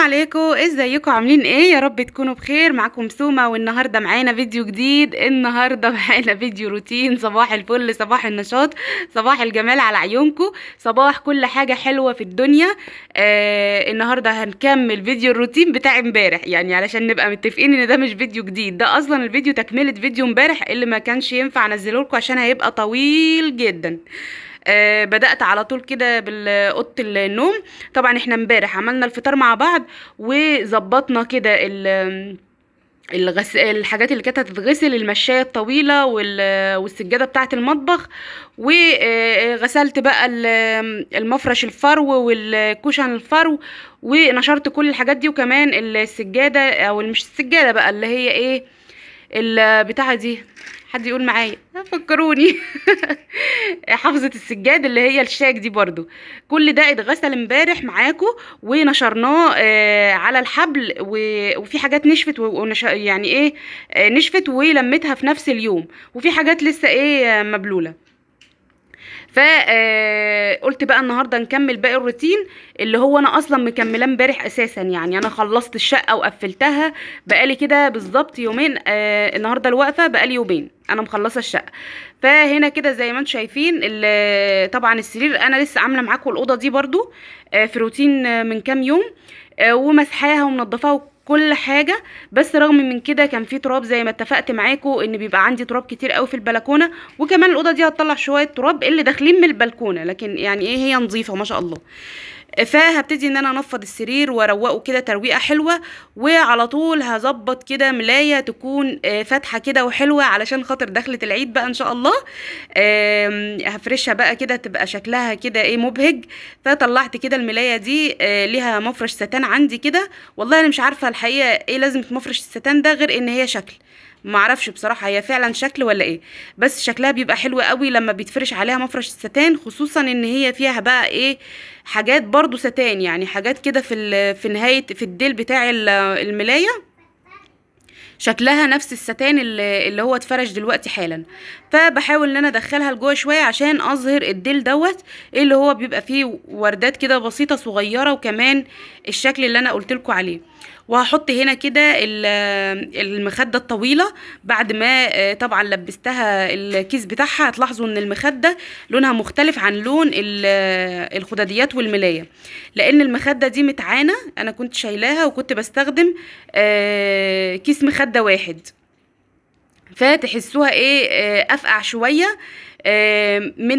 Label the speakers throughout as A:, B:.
A: عليكم ازيكم عاملين ايه يا رب تكونوا بخير معاكم سومة والنهاردة معانا فيديو جديد النهاردة معانا فيديو روتين صباح الفل صباح النشاط صباح الجمال على عيونكم صباح كل حاجة حلوة في الدنيا آه النهاردة هنكمل فيديو الروتين بتاع امبارح يعني علشان نبقى متفقين ان ده مش فيديو جديد ده اصلا الفيديو تكملة فيديو امبارح اللي ما كانش ينفع انزله لكم عشان هيبقى طويل جدا آه آه، بدات على طول كده بالقط النوم طبعا احنا امبارح عملنا الفطار مع بعض وظبطنا كده ال الغس... الحاجات اللي كانت هتتغسل المشايه الطويله وال... والسجاده بتاعه المطبخ وغسلت آه، بقى المفرش الفرو والكوشن الفرو ونشرت كل الحاجات دي وكمان السجاده او مش السجاده بقى اللي هي ايه البتاعه دي حد يقول معايا فكروني حافظة السجاد اللي هي الشاك دي برضو كل ده اتغسل امبارح معاكم ونشرناه آه على الحبل وفي حاجات نشفت ونش... يعني ايه آه نشفت ولمتها في نفس اليوم وفي حاجات لسه ايه مبلوله فقلت آه، بقى النهارده نكمل باقي الروتين اللي هو انا اصلا مكملاه امبارح اساسا يعني انا خلصت الشقه وقفلتها بقالي كده بالظبط يومين آه، النهارده الوقفه بقالي يومين انا مخلصه الشقه فهنا كده زي ما انتم شايفين طبعا السرير انا لسه عامله معاكم الاوضه دي برده آه، في روتين من كام يوم ومسحاها ومنضفاها كل حاجه بس رغم من كده كان في تراب زي ما اتفقت معاكم ان بيبقى عندي تراب كتير قوي في البلكونه وكمان الاوضه دي هتطلع شويه تراب اللي داخلين من البلكونه لكن يعني ايه هي نظيفه ما شاء الله فهبتدي ان انا انفض السرير واروقه كده ترويقه حلوه وعلى طول هظبط كده ملايه تكون آه، فاتحه كده وحلوه علشان خاطر دخله العيد بقى ان شاء الله هفرشها بقى كده تبقى شكلها كده ايه مبهج فطلعت كده الملايه دي آه، ليها مفرش ستان عندي كده والله انا مش عارفه الحقيقه ايه لازمه مفرش الستان ده غير ان هي شكل معرفش بصراحه هي فعلا شكل ولا ايه بس شكلها بيبقى حلو قوي لما بيتفرش عليها مفرش الستان خصوصا ان هي فيها بقى ايه حاجات برضو ستان يعني حاجات كده في في نهايه في الديل بتاع الملايه شكلها نفس الستان اللي, هو اتفرش دلوقتي حالا فبحاول ان انا ادخلها لجوه شويه عشان اظهر الديل دوت اللي هو بيبقى فيه وردات كده بسيطه صغيره وكمان الشكل اللي انا قلت لكم عليه وهحط هنا كده المخده الطويله بعد ما آه، طبعا لبستها الكيس بتاعها هتلاحظوا ان المخده لونها مختلف عن لون آه، الخداديات والملايه لان المخده دي متعانه انا كنت شايلاها وكنت بستخدم آه، كيس مخده واحد فتحسوها ايه افقع شويه من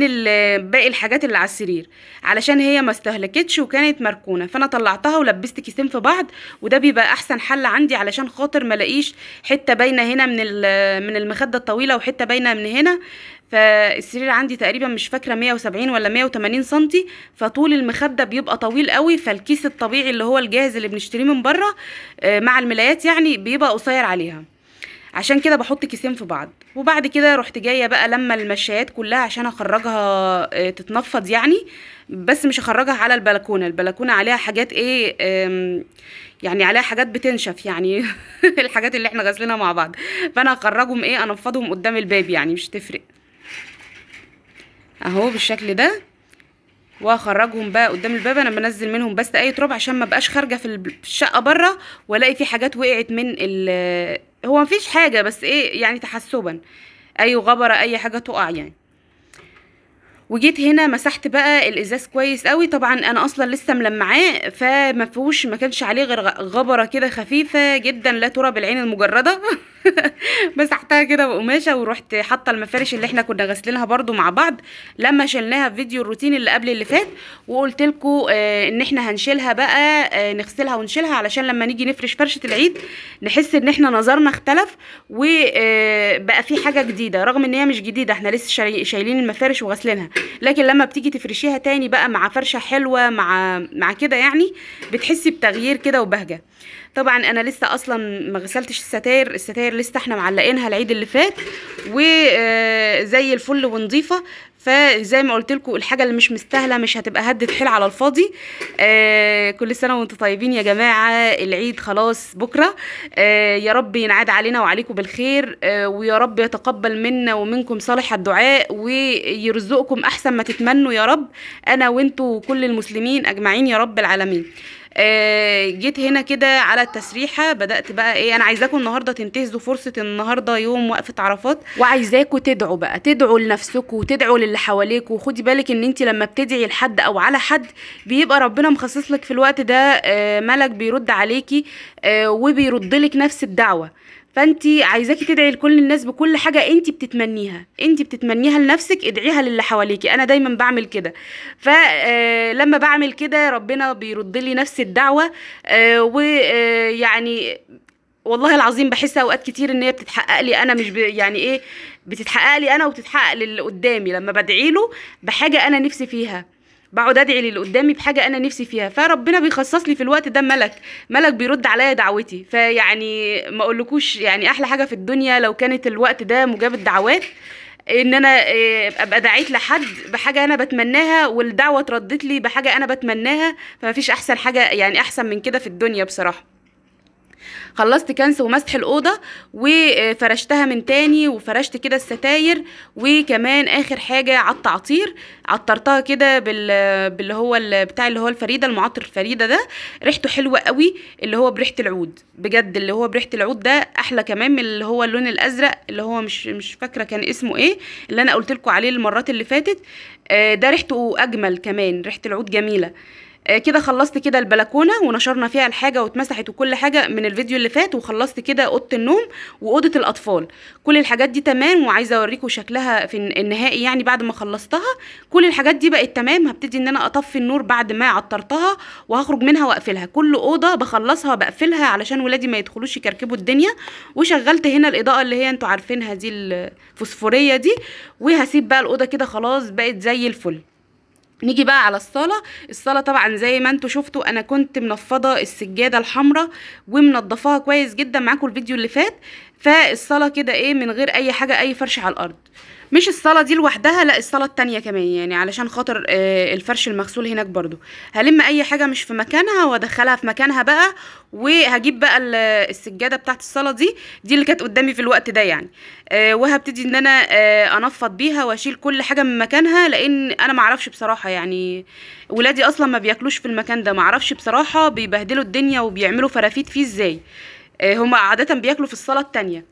A: باقي الحاجات اللي على السرير علشان هي ما استهلكتش وكانت مركونه فانا طلعتها ولبست كيسين في بعض وده بيبقى احسن حل عندي علشان خاطر ما الاقيش حته باينه هنا من من المخده الطويله وحته باينه من هنا فالسرير عندي تقريبا مش فاكره 170 ولا 180 سنتي فطول المخده بيبقى طويل قوي فالكيس الطبيعي اللي هو الجاهز اللي بنشتريه من بره آه، مع الملايات يعني بيبقى قصير عليها عشان كده بحط كيسين في بعض وبعد كده رحت جايه بقى لما المشايات كلها عشان اخرجها آه، تتنفض يعني بس مش هخرجها على البلكونه البلكونه عليها حاجات ايه يعني عليها حاجات بتنشف يعني الحاجات اللي احنا غاسلينها مع بعض فانا هخرجهم ايه انفضهم قدام الباب يعني مش تفرق اهو بالشكل ده واخرجهم بقى قدام الباب انا بنزل منهم بس اي تراب عشان ما بقاش خارجه في الشقه بره والاقي في حاجات وقعت من ال هو مفيش حاجه بس ايه يعني تحسبا اي غبره اي حاجه تقع يعني وجيت هنا مسحت بقى الازاز كويس قوي طبعا انا اصلا لسه ملمعاه فما فيهوش ما كانش عليه غير غبره كده خفيفه جدا لا ترى بالعين المجرده مسحتها كده بقماشه ورحت حاطه المفارش اللي احنا كنا غاسلينها برده مع بعض لما شلناها في فيديو الروتين اللي قبل اللي فات وقلت لكم آه ان احنا هنشيلها بقى آه نغسلها ونشيلها علشان لما نيجي نفرش فرشه العيد نحس ان احنا نظرنا اختلف وبقى آه، في حاجه جديده رغم ان هي مش جديده احنا لسه شايلين المفارش وغاسلينها لكن لما بتيجي تفرشيها تاني بقى مع فرشه حلوه مع مع كده يعني بتحسي بتغيير كده وبهجه طبعا انا لسه اصلا ما غسلتش الستاير الستاير لسه احنا معلقينها العيد اللي فات وزي آه، الفل ونظيفه فزي ما قلت لكم الحاجه اللي مش مستاهله مش هتبقى هدت حيل على الفاضي آه، كل سنه وانتم طيبين يا جماعه العيد خلاص بكره آه، يا رب ينعاد علينا وعليكم بالخير ويا رب يتقبل منا ومنكم صالح الدعاء ويرزقكم احسن ما تتمنوا يا رب انا وانتم وكل المسلمين اجمعين يا رب العالمين آه، جيت هنا كده على التسريحه بدات بقى ايه انا عايزاكم النهارده تنتهزوا فرصه النهارده يوم وقفه عرفات وعايزاكم تدعوا بقى تدعوا لنفسكم وتدعوا للي حواليكم وخدي بالك ان انت لما بتدعي لحد او على حد بيبقى ربنا مخصص لك في الوقت ده آه، ملك بيرد عليكي آه، وبيرد لك نفس الدعوه فانت عايزاكي تدعي لكل الناس بكل حاجه انت بتتمنيها انت بتتمنيها لنفسك ادعيها للي حواليكي انا دايما بعمل كده فلما آه، بعمل كده ربنا بيرد لي نفس الدعوه آه، ويعني آه، والله العظيم بحس اوقات كتير ان هي بتتحقق لي انا مش يعني ايه بتتحقق لي انا وبتتحقق للي قدامي لما بدعي له بحاجه انا نفسي فيها بقعد ادعي للي قدامي بحاجه انا نفسي فيها فربنا بيخصص لي في الوقت ده ملك ملك بيرد عليا دعوتي فيعني ما اقولكوش يعني احلى حاجه في الدنيا لو كانت الوقت ده مجاب الدعوات ان انا آه، ابقى دعيت لحد بحاجه انا بتمناها والدعوه اتردت لي بحاجه انا بتمناها فمفيش احسن حاجه يعني احسن من كده في الدنيا بصراحه خلصت كنس ومسح الاوضه وفرشتها من تاني وفرشت كده الستاير وكمان اخر حاجه عط عطير عطرتها كده بال... باللي هو بتاع اللي هو الفريده المعطر الفريده ده ريحته حلوه قوي اللي هو بريحه العود بجد اللي هو بريحه العود ده احلى كمان من اللي هو اللون الازرق اللي هو مش مش فاكره كان اسمه ايه اللي انا قلت لكم عليه المرات اللي فاتت آه، ده ريحته اجمل كمان ريحه العود جميله آه، كده خلصت كده البلكونه ونشرنا فيها الحاجه واتمسحت وكل حاجه من الفيديو اللي فات وخلصت كده اوضه النوم واوضه الاطفال كل الحاجات دي تمام وعايزه اوريكم شكلها في النهائي يعني بعد ما خلصتها كل الحاجات دي بقت تمام هبتدي ان انا اطفي النور بعد ما عطرتها وهخرج منها واقفلها كل اوضه بخلصها بقفلها علشان ولادي ما يدخلوش يكركبوا الدنيا وشغلت هنا الاضاءه اللي هي انتوا عارفينها دي الفوسفوريه دي وهسيب بقى الاوضه كده خلاص بقت زي الفل نيجي بقى على الصاله الصاله طبعا زي ما انتم شفتوا انا كنت منفضه السجاده الحمراء ومنضفاها كويس جدا معاكم الفيديو اللي فات فالصلاه كده ايه من غير اي حاجه اي فرش على الارض مش الصلاه دي لوحدها لا الصلاه التانية كمان يعني علشان خاطر آه الفرش المغسول هناك برضو هلم اي حاجه مش في مكانها وادخلها في مكانها بقى وهجيب بقى السجاده بتاعه الصلاه دي دي اللي كانت قدامي في الوقت ده يعني آه وهبتدي ان انا آه انفض بيها واشيل كل حاجه من مكانها لان انا معرفش بصراحه يعني ولادي اصلا ما بياكلوش في المكان ده معرفش بصراحه بيبهدلوا الدنيا وبيعملوا فرافيت فيه ازاي آه، هما عادة بياكلوا في الصالة التانية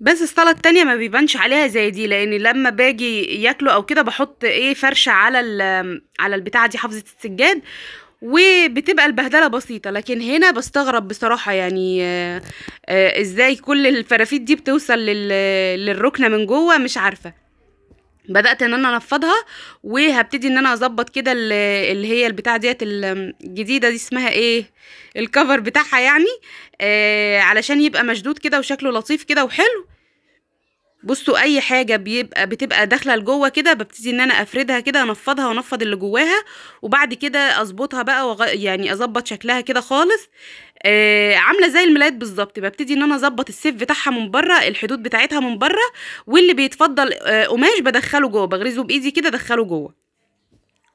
A: بس الصالة التانية ما بيبانش عليها زي دي لان لما باجي ياكلوا او كده بحط ايه فرشة على على البتاعة دي حافظة السجاد وبتبقى البهدلة بسيطة لكن هنا بستغرب بصراحة يعني آه، آه، ازاي كل الفرافيت دي بتوصل للركنة من جوه مش عارفة بدات ان انا انفضها وهبتدي ان انا اظبط كده اللي هي البتاع ديت الجديده دي اسمها ايه الكفر بتاعها يعني آه علشان يبقى مشدود كده وشكله لطيف كده وحلو بصوا اي حاجه بيبقى بتبقى داخله لجوه كده ببتدي ان انا افردها كده انفضها وانفض اللي جواها وبعد كده اظبطها بقى وغ... يعني اظبط شكلها كده خالص آه عامله زي الملايات بالظبط ببتدي ان انا اظبط السيف بتاعها من بره الحدود بتاعتها من بره واللي بيتفضل آه قماش بدخله جوه بغرزه بايدي كده ادخله جوه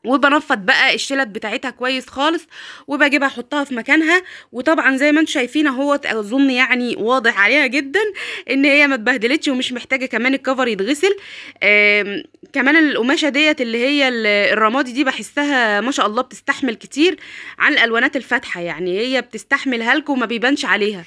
A: وبنفض بقى الشلت بتاعتها كويس خالص وبجيبها احطها في مكانها وطبعا زي ما انتم شايفين اهوت اظن يعني واضح عليها جدا ان هي ما اتبهدلتش ومش محتاجه كمان الكفر يتغسل كمان القماشه ديت اللي هي الرمادي دي بحسها ما شاء الله بتستحمل كتير عن الالوانات الفاتحه يعني هي بتستحمل هلك وما بيبانش عليها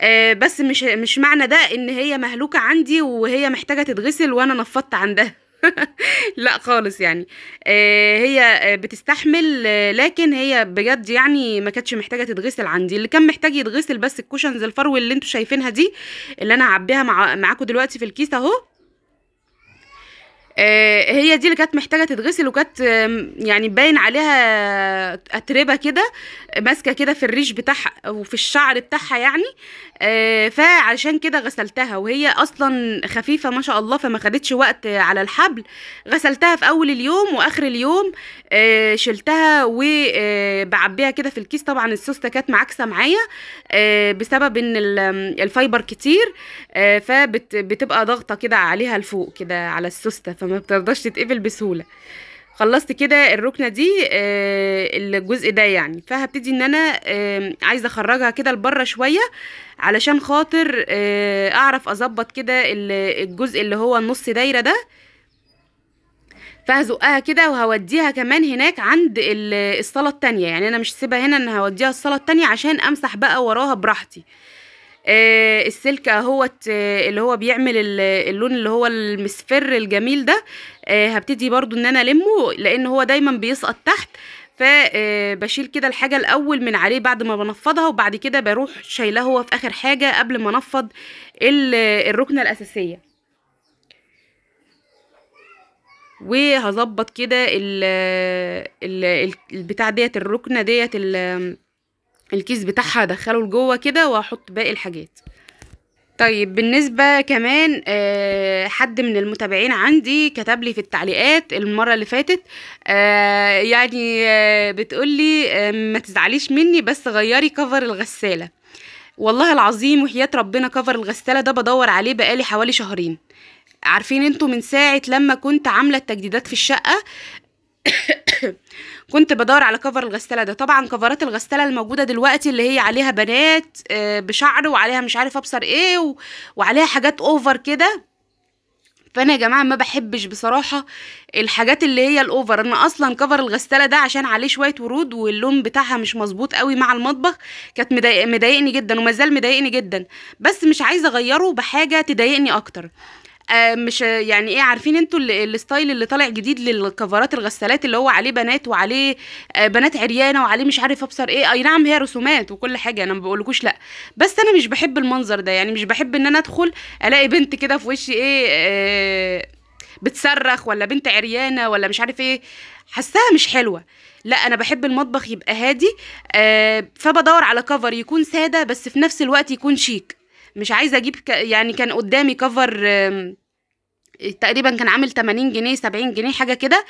A: آه، بس مش مش معنى ده ان هي مهلوكه عندي وهي محتاجه تتغسل وانا نفضت عندها لا خالص يعني آه، هي آه، بتستحمل آه، لكن هي بجد يعني ما كانتش محتاجه تتغسل عندي اللي كان محتاج يتغسل بس الكوشنز الفرو اللي انتوا شايفينها دي اللي انا هعبيها معاكم دلوقتي في الكيس اهو آه، هي دي اللي كانت محتاجه تتغسل وكانت يعني باين عليها اتربه كده ماسكه كده في الريش بتاعها وفي الشعر بتاعها يعني آه، فعشان كده غسلتها وهي اصلا خفيفه ما شاء الله فما خدتش وقت على الحبل غسلتها في اول اليوم واخر اليوم آه، شلتها وبعبيها كده في الكيس طبعا السوسته كانت معاكسه معايا بسبب ان الفايبر كتير فبتبقى ضغطه كده عليها لفوق كده على السوسته فما بترضاش تتقفل بسهوله خلصت كده الركنه دي آه، الجزء ده يعني فهبتدي ان انا عايزه اخرجها كده لبره شويه علشان خاطر آه، اعرف اظبط كده الجزء اللي هو النص دايره ده فهزقها كده وهوديها كمان هناك عند الصاله التانية يعني انا مش سيبها هنا ان هوديها الصاله التانية عشان امسح بقى وراها براحتي آه، السلك اهوت آه، اللي هو بيعمل اللون اللي هو المصفر الجميل ده آه، هبتدي برضو ان انا المه لان هو دايما بيسقط تحت فبشيل كده الحاجه الاول من عليه بعد ما بنفضها وبعد كده بروح شايله هو في اخر حاجه قبل ما انفض الركنه الاساسيه وهظبط كده البتاع ديت الركنه ديت الكيس بتاعها هدخله لجوه كده واحط باقي الحاجات طيب بالنسبة كمان آه، حد من المتابعين عندي كتب لي في التعليقات المرة اللي فاتت آه، يعني آه، بتقول بتقولي ما تزعليش مني بس غيري كفر الغسالة والله العظيم وحياة ربنا كفر الغسالة ده بدور عليه بقالي حوالي شهرين عارفين انتوا من ساعة لما كنت عاملة التجديدات في الشقة كنت بدور على كفر الغساله ده طبعا كفرات الغساله الموجوده دلوقتي اللي هي عليها بنات آه، بشعر وعليها مش عارف ابصر ايه وعليها حاجات اوفر كده فانا يا جماعه ما بحبش بصراحه الحاجات اللي هي الاوفر انا اصلا كفر الغساله ده عشان عليه شويه ورود واللون بتاعها مش مظبوط قوي مع المطبخ كانت مضايقني جدا ومازال مضايقني جدا بس مش عايزه اغيره بحاجه تضايقني اكتر آه، مش يعني ايه عارفين انتوا الستايل اللي طالع جديد للكفرات الغسالات اللي هو عليه بنات وعليه آه، بنات عريانه وعليه مش عارف ابصر ايه اي نعم هي رسومات وكل حاجه انا ما بقولكوش لا بس انا مش بحب المنظر ده يعني مش بحب ان انا ادخل الاقي بنت كده في وشي ايه آه، بتصرخ ولا بنت عريانه ولا مش عارف ايه حاساها مش حلوه لا انا بحب المطبخ يبقى هادي فبدور على كفر يكون ساده بس في نفس الوقت يكون شيك مش عايزه اجيب ك... يعني كان قدامي كفر تقريبا كان عامل 80 جنيه 70 جنيه حاجه كده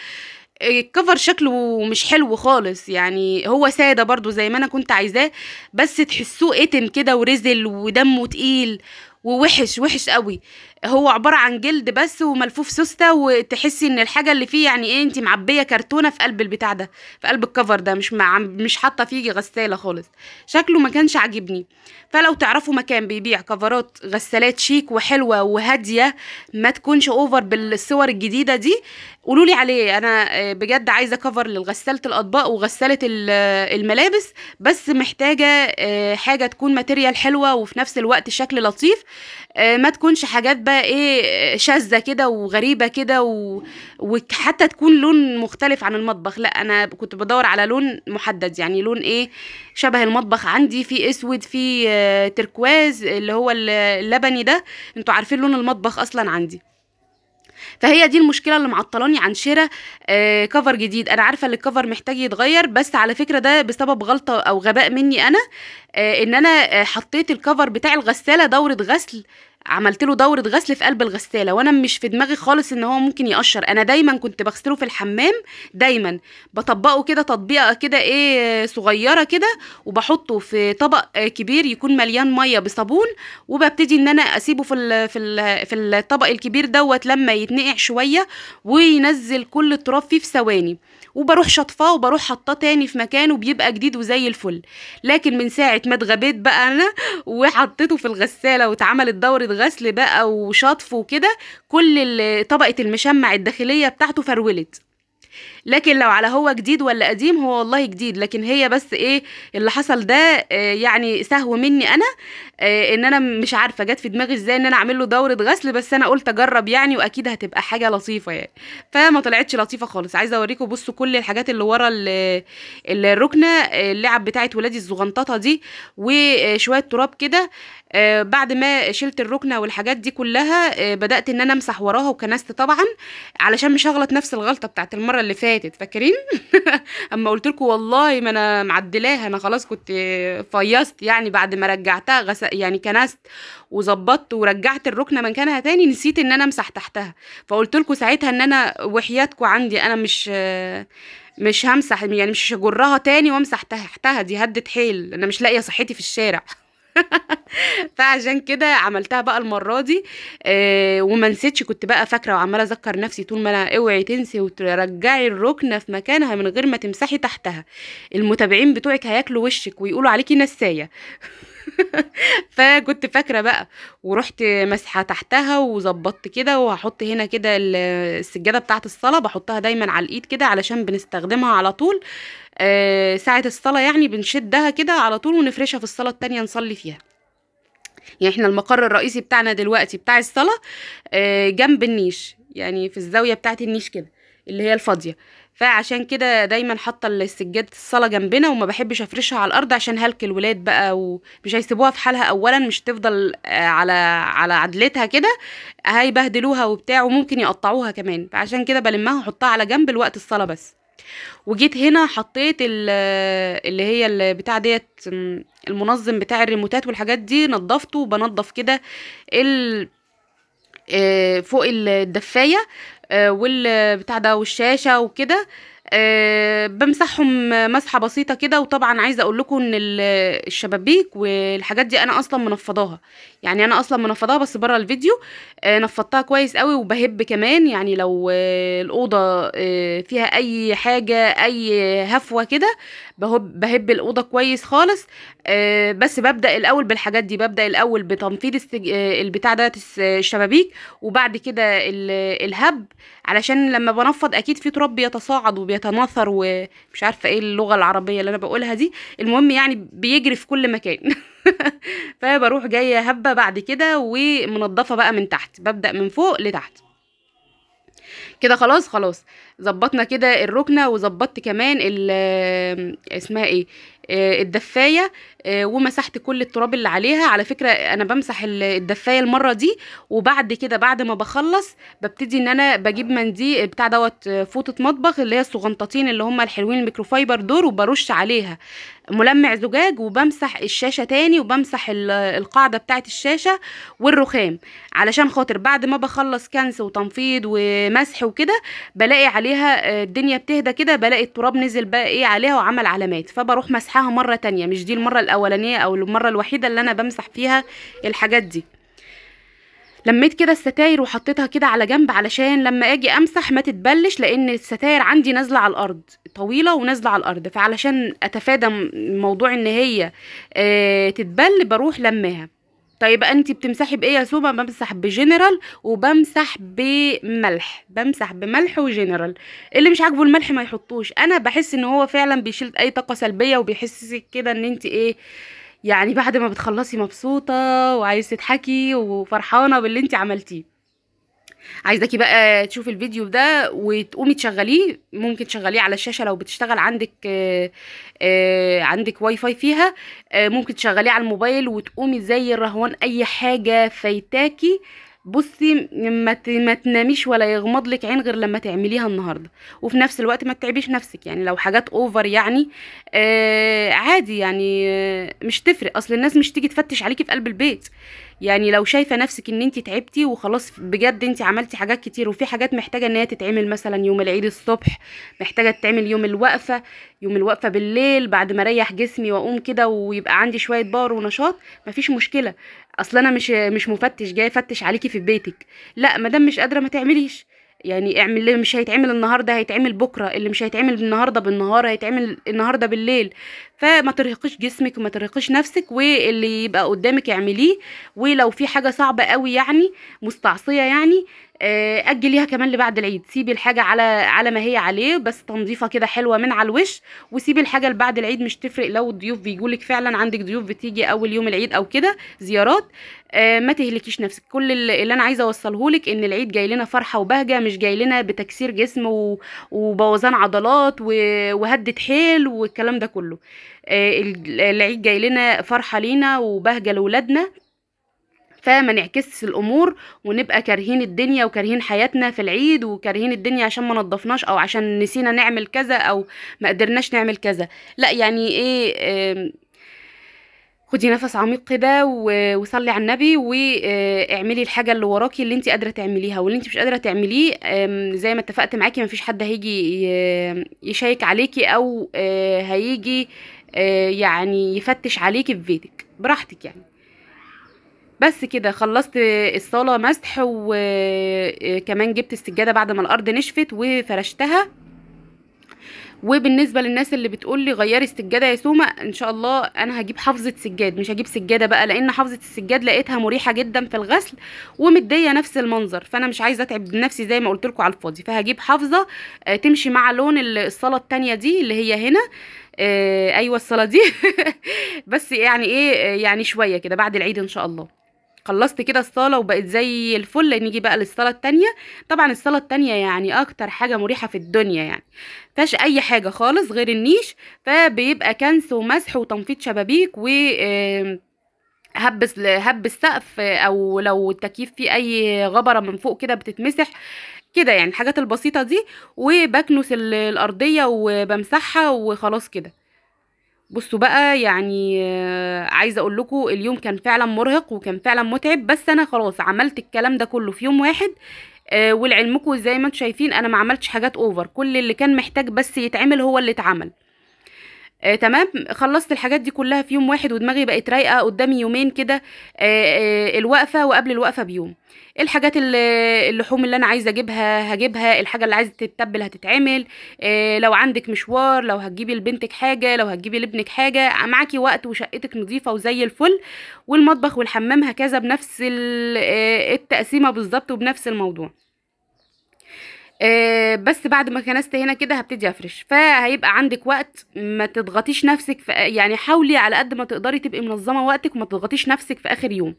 A: الكفر آه، شكله مش حلو خالص يعني هو سادة برضو زي ما انا كنت عايزاه بس تحسوه اتم كده ورزل ودمه تقيل ووحش وحش قوي هو عباره عن جلد بس وملفوف سوسته وتحسي ان الحاجه اللي فيه يعني ايه انت معبيه كرتونه في قلب البتاع ده في قلب الكفر ده مش مع مش حاطه فيه غساله خالص شكله ما كانش عاجبني فلو تعرفوا مكان بيبيع كفرات غسالات شيك وحلوه وهاديه ما تكونش اوفر بالصور الجديده دي قولوا لي عليه انا آه، بجد عايزه كفر لغساله الاطباق وغساله آه، الملابس بس محتاجه آه، حاجه تكون ماتيريال حلوه وفي نفس الوقت شكل لطيف آه، ما تكونش حاجات بقى ايه آه، شاذه كده وغريبه كده و... وحتى تكون لون مختلف عن المطبخ لا انا كنت بدور على لون محدد يعني لون ايه شبه المطبخ عندي في اسود في آه، تركواز اللي هو اللبني ده انتوا عارفين لون المطبخ اصلا عندي فهي دي المشكله اللي معطلاني عن شراء آه كفر جديد انا عارفه ان الكفر محتاج يتغير بس على فكره ده بسبب غلطه او غباء مني انا آه ان انا آه حطيت الكفر بتاع الغساله دوره غسل عملت له دوره غسل في قلب الغساله وانا مش في دماغي خالص ان هو ممكن يقشر انا دايما كنت بغسله في الحمام دايما بطبقه كده تطبيقه كده ايه صغيره كده وبحطه في طبق كبير يكون مليان ميه بصابون وببتدي ان انا اسيبه في الـ في الـ في الطبق الكبير دوت لما يتنقع شويه وينزل كل التراب فيه في ثواني وبروح شطفاه وبروح حطاه تاني في مكانه بيبقى جديد وزي الفل لكن من ساعه ما اتغبيت بقى انا وحطيته في الغساله واتعملت دوره غسل بقى وشطف وكده كل طبقه المشمع الداخليه بتاعته فرولت لكن لو على هو جديد ولا قديم هو والله جديد لكن هي بس ايه اللي حصل ده آه، يعني سهو مني انا آه، ان انا مش عارفه جت في دماغي ازاي ان انا اعمل له دوره غسل بس انا قلت اجرب يعني واكيد هتبقى حاجه لطيفه يعني فما طلعتش لطيفه خالص عايزه اوريكم بصوا كل الحاجات اللي ورا الركنه اللعب بتاعت ولادي الزغنططه دي وشويه تراب كده آه، بعد ما شلت الركنه والحاجات دي كلها آه، بدات ان انا امسح وراها وكنست طبعا علشان مش هغلط نفس الغلطه بتاعت المره اللي فاتت فاكرين اما قلت لكم والله ما انا معدلاها انا خلاص كنت فيصت يعني بعد ما رجعتها غس... يعني كنست وظبطت ورجعت الركنه مكانها تاني نسيت ان انا امسح تحتها فقلت لكم ساعتها ان انا وحياتكم عندي انا مش مش همسح يعني مش هجرها تاني وامسح تحتها دي هدت حيل انا مش لاقيه صحتي في الشارع فعشان كده عملتها بقى المره دي آه وما نسيتش كنت بقى فاكره وعماله اذكر نفسي طول ما انا اوعي تنسي وترجعي الركنه في مكانها من غير ما تمسحي تحتها المتابعين بتوعك هياكلوا وشك ويقولوا عليكي نسايه فكنت فاكره بقى ورحت مسحه تحتها وظبطت كده وهحط هنا كده السجاده بتاعه الصلاه بحطها دايما على الايد كده علشان بنستخدمها على طول آه، ساعة الصلاة يعني بنشدها كده على طول ونفرشها في الصلاة التانية نصلي فيها يعني احنا المقر الرئيسي بتاعنا دلوقتي بتاع الصلاة آه، جنب النيش يعني في الزاوية بتاعة النيش كده اللي هي الفاضية فعشان كده دايما حاطة السجادة الصلاة جنبنا وما بحبش افرشها على الأرض عشان هلك الولاد بقى ومش هيسيبوها في حالها أولا مش تفضل آه، على على عدلتها كده هيبهدلوها وبتاع وممكن يقطعوها كمان فعشان كده بلمها واحطها على جنب لوقت الصلاة بس وجيت هنا حطيت اللي هي البتاع ديت المنظم بتاع الريموتات والحاجات دي نضفته بنظف كده ال آه، فوق الدفايه آه، والبتاع ده والشاشه وكده أه بمسحهم مسحه بسيطه كده وطبعا عايزه اقول لكم ان الشبابيك والحاجات دي انا اصلا منفضاها يعني انا اصلا منفضاها بس بره الفيديو أه نفضتها كويس قوي وبهب كمان يعني لو أه الاوضه آه، فيها اي حاجه اي هفوه كده بهب, بهب الاوضه كويس خالص آه بس ببدا الاول بالحاجات دي ببدا الاول بتنفيض السج... آه، البتاع ده آه، الشبابيك وبعد كده الهب علشان لما بنفض اكيد في تراب بيتصاعد وبيتناثر ومش عارفه ايه اللغه العربيه اللي انا بقولها دي المهم يعني بيجري في كل مكان فبروح جايه هبه بعد كده ومنضفه بقى من تحت ببدا من فوق لتحت كده خلاص خلاص ظبطنا كده الركنه وظبطت كمان اسمها ايه آه، الدفايه آه، ومسحت كل التراب اللي عليها على فكره انا بمسح الدفايه المره دي وبعد كده بعد ما بخلص ببتدي ان انا بجيب منديل بتاع دوت آه، فوطه مطبخ اللي هي الصغنطتين اللي هم الحلوين الميكروفايبر دول وبرش عليها ملمع زجاج وبمسح الشاشة تاني وبمسح القاعدة بتاعت الشاشة والرخام علشان خاطر بعد ما بخلص كنس وتنفيض ومسح وكده بلاقي عليها آه، الدنيا بتهدى كده بلاقي التراب نزل بقى ايه عليها وعمل علامات فبروح مسحها مرة تانية مش دي المرة الاولانية او المرة الوحيدة اللي انا بمسح فيها الحاجات دي لميت كده الستاير وحطيتها كده على جنب علشان لما اجي امسح ما تتبلش لان الستاير عندي نازله على الارض طويله ونازله على الارض فعلشان اتفادى موضوع ان هي آه تتبل بروح لماها طيب انت بتمسحي بايه يا سوبا بمسح بجنرال وبمسح بملح بمسح بملح وجنرال اللي مش عاجبه الملح ما يحطوش انا بحس ان هو فعلا بيشيل اي طاقه سلبيه وبيحسسك كده ان انت ايه يعني بعد ما بتخلصي مبسوطة وعايز تضحكي وفرحانة باللي انت عملتيه عايزاكي بقى تشوفي الفيديو ده وتقومي تشغليه ممكن تشغليه على الشاشه لو بتشتغل عندك آه، آه، عندك واي فاي فيها آه، ممكن تشغليه على الموبايل وتقومي زي الرهوان اي حاجه فايتاكي بصي ما ما تناميش ولا يغمض لك عين غير لما تعمليها النهارده وفي نفس الوقت ما تتعبيش نفسك يعني لو حاجات اوفر يعني آه عادي يعني آه مش تفرق اصل الناس مش تيجي تفتش عليكي في قلب البيت يعني لو شايفه نفسك ان انت تعبتي وخلاص بجد انت عملتي حاجات كتير وفي حاجات محتاجه ان هي تتعمل مثلا يوم العيد الصبح محتاجه تتعمل يوم الوقفه يوم الوقفه بالليل بعد ما اريح جسمي واقوم كده ويبقى عندي شويه باور ونشاط مفيش مشكله اصل انا مش مش مفتش جاي افتش عليكي في بيتك لا مدام مش قادره ما تعمليش يعني اعمل اللي مش هيتعمل النهارده هيتعمل بكره اللي مش هيتعمل النهارده بالنهار هيتعمل النهارده بالليل فما ترهقيش جسمك وما ترهقيش نفسك واللي يبقى قدامك اعمليه ولو في حاجه صعبه قوي يعني مستعصيه يعني آه، اجليها كمان لبعد العيد سيبي الحاجه على على ما هي عليه بس تنظيفه كده حلوه من على الوش وسيبي الحاجه لبعد العيد مش تفرق لو الضيوف لك فعلا عندك ضيوف بتيجي اول يوم العيد او كده زيارات آه ما تهلكيش نفسك كل اللي انا عايزه اوصله لك ان العيد جاي لنا فرحه وبهجه مش جاي لنا بتكسير جسم وبوظان عضلات وهده حيل والكلام ده كله آه العيد جاي لنا فرحه لينا وبهجه لاولادنا فما نعكسش الامور ونبقى كارهين الدنيا وكارهين حياتنا في العيد وكارهين الدنيا عشان ما نضفناش او عشان نسينا نعمل كذا او ما قدرناش نعمل كذا لا يعني ايه, إيه خدي نفس عميق كده وصلي على النبي واعملي آه، الحاجه اللي وراكي اللي انت قادره تعمليها واللي انت مش قادره تعمليه زي ما اتفقت معاكي مفيش حد هيجي يشيك عليكي او آه، هيجي آه، يعني يفتش عليكي في بيتك براحتك يعني بس كده خلصت الصاله مسح وكمان آه، جبت السجاده بعد ما الارض نشفت وفرشتها وبالنسبه للناس اللي بتقول لي غيري السجاده يا سومه ان شاء الله انا هجيب حافظه سجاد مش هجيب سجاده بقى لان حافظه السجاد لقيتها مريحه جدا في الغسل ومديه نفس المنظر فانا مش عايزه اتعب نفسي زي ما قلت لكم على الفاضي فهجيب حافظه آه، تمشي مع لون الصاله التانية دي اللي هي هنا آه، ايوه الصاله دي بس يعني ايه يعني شويه كده بعد العيد ان شاء الله خلصت كده الصاله وبقت زي الفل نيجي بقى للصاله التانية طبعا الصاله التانية يعني اكتر حاجه مريحه في الدنيا يعني فيهاش اي حاجه خالص غير النيش فبيبقى كنس ومسح وتنفيض شبابيك و هبس هب السقف او لو التكييف فيه اي غبره من فوق كده بتتمسح كده يعني الحاجات البسيطه دي وبكنس الارضيه وبمسحها وخلاص كده بصوا بقى يعني آه، عايزه اقول لكم اليوم كان فعلا مرهق وكان فعلا متعب بس انا خلاص عملت الكلام ده كله في يوم واحد آه، ولعلمكم زي ما انتم شايفين انا ما عملتش حاجات اوفر كل اللي كان محتاج بس يتعمل هو اللي اتعمل آه تمام خلصت الحاجات دي كلها في يوم واحد ودماغي بقت رايقه قدامي يومين كده آه آه الوقفه وقبل الوقفه بيوم الحاجات اللحوم اللي انا عايزه اجيبها هجيبها الحاجه اللي عايزه تتبل هتتعمل آه لو عندك مشوار لو هتجيبي لبنتك حاجه لو هتجيبي لابنك حاجه معاكي وقت وشقتك نظيفه وزي الفل والمطبخ والحمام هكذا بنفس آه، التقسيمه بالظبط وبنفس الموضوع آه، بس بعد ما كنست هنا كده هبتدي افرش فهيبقى عندك وقت ما تضغطيش نفسك في آه، يعني حاولي على قد ما تقدري تبقي منظمه وقتك وما تضغطيش نفسك في اخر يوم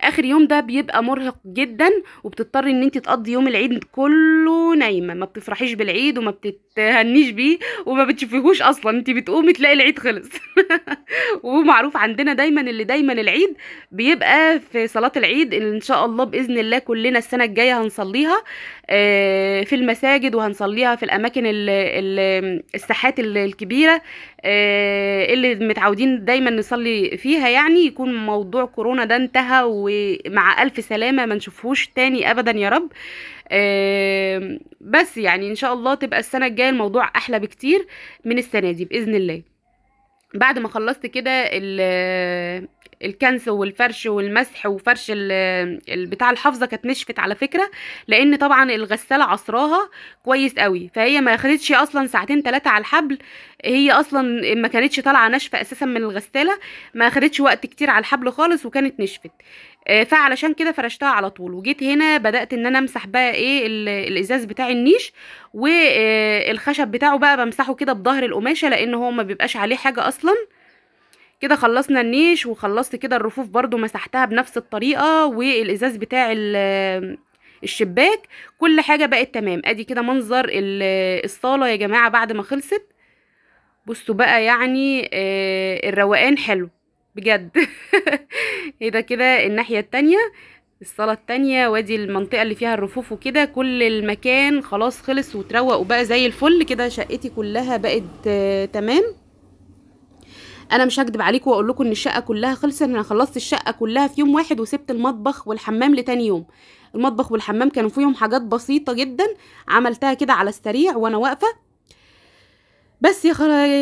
A: اخر يوم ده بيبقى مرهق جدا وبتضطري ان انت تقضي يوم العيد كله نايمه ما بتفرحيش بالعيد وما بتتهنيش بيه وما بتشوفيهوش اصلا انت بتقومي تلاقي العيد خلص ومعروف عندنا دايما اللي دايما العيد بيبقى في صلاه العيد ان شاء الله باذن الله كلنا السنه الجايه هنصليها آه، في المساجد وهنصليها في الاماكن الساحات الكبيره آه، اللي متعودين دايما نصلي فيها يعني يكون موضوع كورونا ده انتهى ومع الف سلامه ما نشوفهوش تاني ابدا يا رب آه، بس يعني ان شاء الله تبقى السنه الجايه الموضوع احلى بكتير من السنه دي باذن الله بعد ما خلصت كده الكنس والفرش والمسح وفرش بتاع الحافظه كانت نشفت على فكره لان طبعا الغساله عصراها كويس قوي فهي ما خدتش اصلا ساعتين ثلاثه على الحبل هي اصلا ما كانتش طالعه ناشفه اساسا من الغساله ما خدتش وقت كتير على الحبل خالص وكانت نشفت آه، فعلشان كده فرشتها على طول وجيت هنا بدات ان انا امسح بقى ايه الازاز بتاع النيش والخشب آه، بتاعه بقى بمسحه كده بظهر القماشه لان هو ما بيبقاش عليه حاجه اصلا كده خلصنا النيش وخلصت كده الرفوف برضو مسحتها بنفس الطريقة والازاز بتاع الشباك كل حاجة بقت تمام ادي كده منظر الصالة يا جماعة بعد ما خلصت بصوا بقى يعني آه، الروقان حلو بجد إيه ده كده الناحية التانية الصالة التانية وادي المنطقة اللي فيها الرفوف وكده كل المكان خلاص خلص وتروق وبقى زي الفل كده شقتي كلها بقت آه، تمام انا مش هكدب عليكم واقول لكم ان الشقه كلها خلصت انا خلصت الشقه كلها في يوم واحد وسبت المطبخ والحمام لتاني يوم المطبخ والحمام كانوا فيهم حاجات بسيطه جدا عملتها كده على السريع وانا واقفه بس يا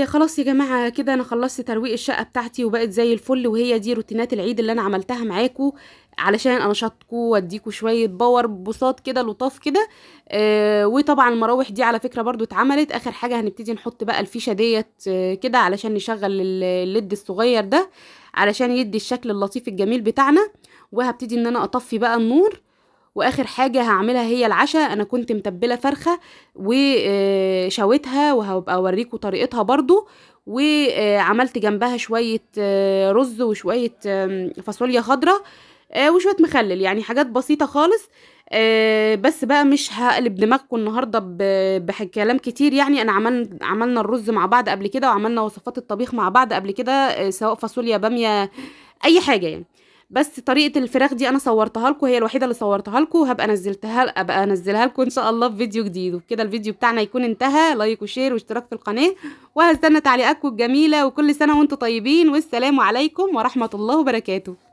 A: خلاص يا جماعه كده انا خلصت ترويق الشقه بتاعتي وبقت زي الفل وهي دي روتينات العيد اللي انا عملتها معاكو علشان انشطكم واديكوا شويه باور بساط كده لطاف كده آه وطبعا المراوح دي على فكره برضو اتعملت اخر حاجه هنبتدي نحط بقى الفيشه ديت آه كده علشان نشغل الليد الصغير ده علشان يدي الشكل اللطيف الجميل بتاعنا وهبتدي ان انا اطفي بقى النور واخر حاجه هعملها هي العشاء انا كنت متبله فرخه وشويتها وهبقى اوريكم طريقتها برضو وعملت جنبها شويه آه، رز وشويه فاصوليا خضراء آه، وشويه مخلل يعني حاجات بسيطه خالص آه، بس بقى مش هقلب دماغكم النهارده بكلام كتير يعني انا عملنا الرز مع بعض قبل كده وعملنا وصفات الطبيخ مع بعض قبل كده سواء فاصوليا باميه اي حاجه يعني بس طريقه الفراخ دي انا صورتها لكم هي الوحيده اللي صورتها لكم هبقى نزلتها ابقى انزلها لكم ان شاء الله في فيديو جديد وبكده الفيديو بتاعنا يكون انتهى لايك وشير واشتراك في القناه وهستنى تعليقاتكم الجميله وكل سنه وانتم طيبين والسلام عليكم ورحمه الله وبركاته